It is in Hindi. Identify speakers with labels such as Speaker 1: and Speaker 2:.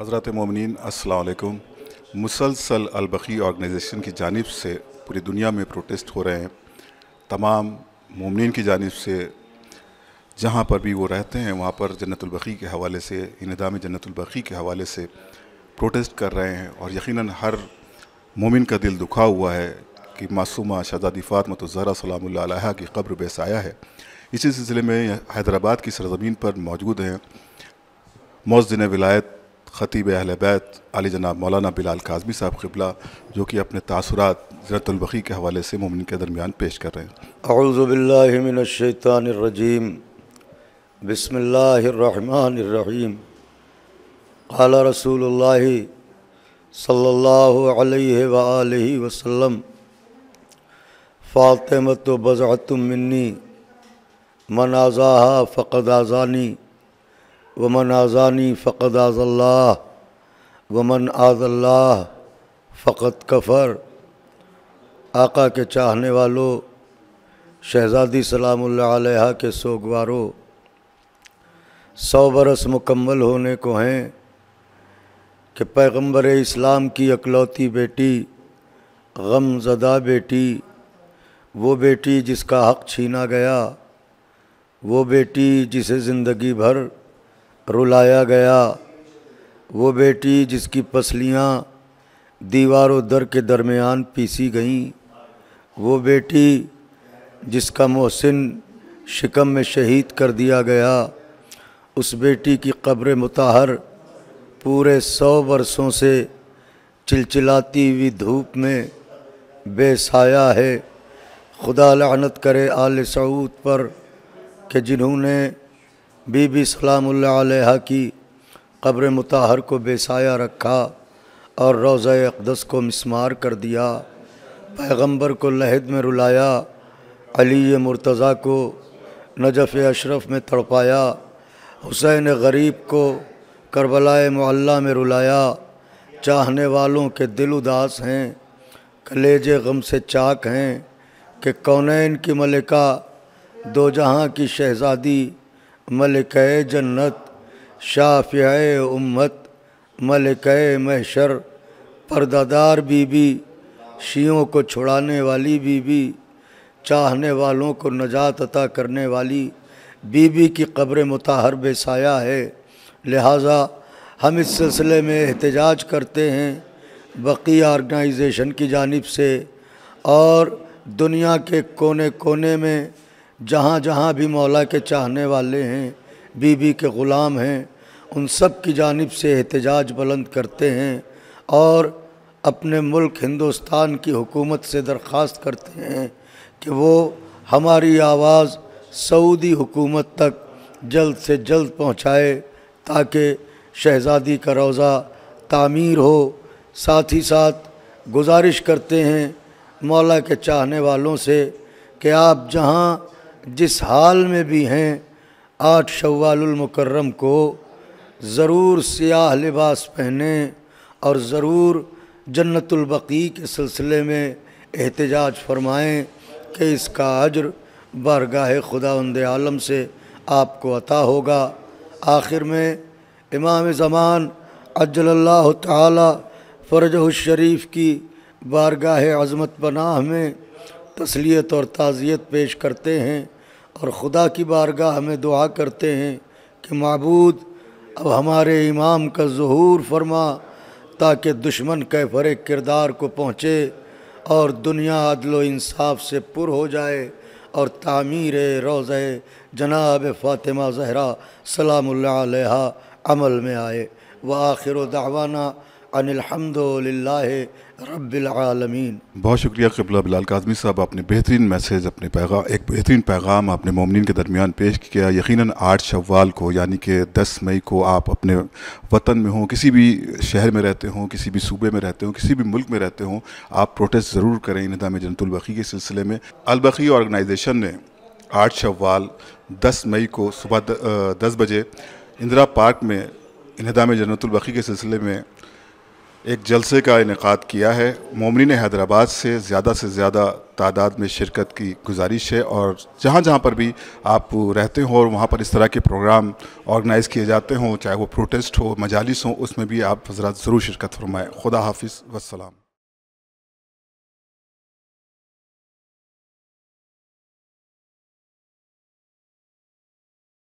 Speaker 1: हज़रत ममिन असलकुम मुसलसल अलबकी ऑर्गनइजेशन की जानब से पूरी दुनिया में प्रोटेस्ट हो रहे हैं तमाम ममिन की जानब से जहाँ पर भी वो रहते हैं वहाँ पर जन्नतबकी के हवाले से इनदाम जन्नतबकी के हवाले से प्रोटेस्ट कर रहे हैं और यकीन हर मोमिन का दिल दुखा हुआ है कि मासूमा शहजादी फ़ातमत तो ज़रा सलाम की कब्र बेसाया है इसी सिलसिले में हैदराबाद की सरजमीन पर मौजूद हैं मौजन विलायत ख़ीब अहल बैत अली जनाब मौलाना बिलाल काजमी साहब कबला जो कि अपने तासरात ज़रतुलबी के हवाले से ममिन के दरमियान पेश कर रहे हैं
Speaker 2: अउज़बिल्लिमिनशैतानरजीम बसमीम अल रसूल सल्ला वसम फ़ातमत बज़ातुम मन्नी मनाजाहा फ़कदाजानी वमन आज़ानी फ़कत आज़ल्ला वमन आज़ल्ला फ़कत कफ़र आका के चाहने वालों शहज़ादी सलाम के सोगवारों सौ बरस मुकम्मल होने को हैं कि पैगंबर इस्लाम की अकलौती बेटी गमजदा बेटी वो बेटी जिसका हक़ छीना गया वो बेटी जिसे ज़िंदगी भर रुलाया गया वो बेटी जिसकी पसलियाँ दीवारों दर के दरमियान पीसी गईं वो बेटी जिसका मोहसिन शिकम में शहीद कर दिया गया उस बेटी की कब्र मुताहर पूरे सौ वर्षों से चिलचिलाती हुई धूप में बेसाया है खुदा लानत करे आल सऊद पर कि जिन्होंने बीबी सलाम्ह की कब्र मुताहर को बेसाया रखा और रोज़ अकदस को मिसमार कर दिया पैगंबर को लहद में रुलाया अली मुर्तज़ा को नजफ़ अशरफ में तड़पाया हुसैन गरीब को करबलाए मोहल्ला में रुलाया चाहने वालों के दिल उदास हैं कलेजे गम से चाक हैं कि कौनैन की मलिका दो जहाँ की शहज़ादी मलिक जन्नत शाफ़ उम्मत मलिक महशर परदादार बीबी शियों को छुड़ाने वाली बीबी चाहने वालों को नजात अता करने वाली बीबी की कब्र मुताहर बेसाया है लिहाजा हम इस सिलसिले में एहतजाज करते हैं बकी आर्गनाइजेशन की जानब से और दुनिया के कोने कोने में जहाँ जहाँ भी मौला के चाहने वाले हैं बीबी के ग़ुलाम हैं उन सब की जानब से एहतजाज बुलंद करते हैं और अपने मुल्क हिंदुस्तान की हुकूमत से दरख्वास्त करते हैं कि वो हमारी आवाज़ सऊदी हुकूमत तक जल्द से जल्द पहुँचाए ताकि शहज़ादी का रोज़ा तामीर हो साथ ही साथ गुजारिश करते हैं मौला के चाहने वालों से कि आप जहाँ जिस हाल में भी हैं आठ शवालमकर्रम को ज़रूर सियाह लिबास पहने और ज़रूर जन्नतुल्बकी के सिलसिले में एहतजाज फरमाएँ कि इसका अजर बारगाह खुदा आलम से आपको अता होगा आखिर में इमाम ज़मान अजल्ला तरजशरीफ़ की बारगाह अज़मत पनाह में तसलियत और ताज़ियत पेश करते हैं और ख़ुदा की बारगाह में दुआ करते हैं कि मबूद अब हमारे इमाम का जहूर फरमा ताकि दुश्मन कैफर किरदार को पहुँचे और दुनिया अदलो इंसाफ से पुर हो जाए और तामीर रोज़ जनाब फ़ातिमा जहरा सलाम अमल में आए व आखिर दावाना रबीन
Speaker 1: बहुत शुक्रिया कबला बिलाल काजमी साहब आपने बेहतरीन मैसेज अपने पैगाम एक बेहतरीन पैगाम आपने ममिन के दरमियान पेश किया यकीन आठ शवाल को यानी कि दस मई को आप अपने वतन में हों किसी भी शहर में रहते हों किसी भी सूबे में रहते हों किसी भी मुल्क में रहते हों आप प्रोटेस्ट ज़रूर करें इनदाम जनतुलबकी के सिलसिले में अलबकी ऑर्गेनाइजेशन ने आठ शवाल दस मई को सुबह दस बजे इंदिरा पार्क में इनदाम जनतुलबकी के सिलसिले में एक जलसे का इनका किया है मोमिन हैदराबाद से ज़्यादा से ज़्यादा तादाद में शिरकत की गुजारिश है और जहाँ जहाँ पर भी आप रहते हो और वहाँ पर इस तरह के प्रोग्राम ऑर्गेनाइज़ किए जाते हों चाहे वो प्रोटेस्ट हो मजालिस हो उसमें भी आप हजरा ज़रूर शिरकत फरमाएँ खुदा हाफिज़ वसलाम